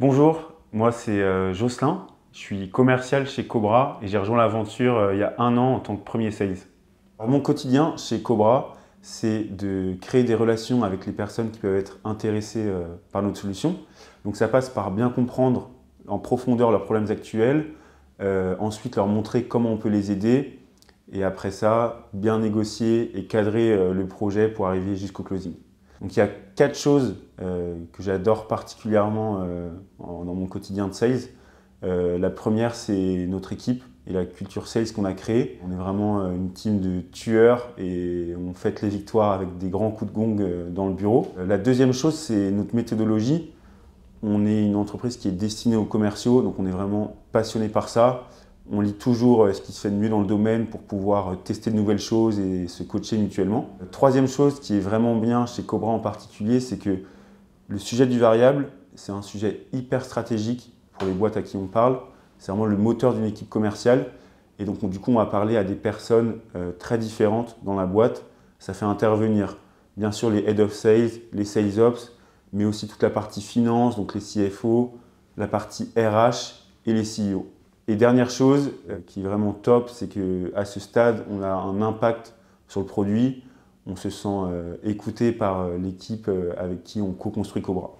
Bonjour, moi c'est euh, Jocelyn, je suis commercial chez Cobra et j'ai rejoint l'aventure euh, il y a un an en tant que premier sales. mon quotidien chez Cobra, c'est de créer des relations avec les personnes qui peuvent être intéressées euh, par notre solution. Donc ça passe par bien comprendre en profondeur leurs problèmes actuels, ensuite leur montrer comment on peut les aider et après ça, bien négocier et cadrer le projet pour arriver jusqu'au closing. Donc il y a quatre choses euh, que j'adore particulièrement euh, dans mon quotidien de sales. Euh, la première, c'est notre équipe et la culture sales qu'on a créée. On est vraiment une team de tueurs et on fête les victoires avec des grands coups de gong dans le bureau. la deuxième chose, c'est notre méthodologie. On est une entreprise qui est destinée aux commerciaux, donc on est vraiment passionné par ça on lit toujours euh, ce qui se fait de mieux dans le domaine pour pouvoir euh, tester de nouvelles choses et se coacher mutuellement. Troisième chose qui est vraiment bien chez Cobra en particulier, c'est que le sujet du variable, c'est un sujet hyper stratégique pour les boîtes à qui on parle. C'est vraiment le moteur d'une équipe commerciale. Et donc, du coup, on va parler à des personnes euh, très différentes dans la boîte. Ça fait intervenir, bien sûr, les head of sales, les sales ops, mais aussi toute la partie finance, donc les CFO, la partie RH et les CEO. Et dernière chose euh, qui est vraiment top, c'est qu'à ce stade, on a un impact sur le produit, on se sent euh, écouté par euh, l'équipe avec qui on co-construit Cobra.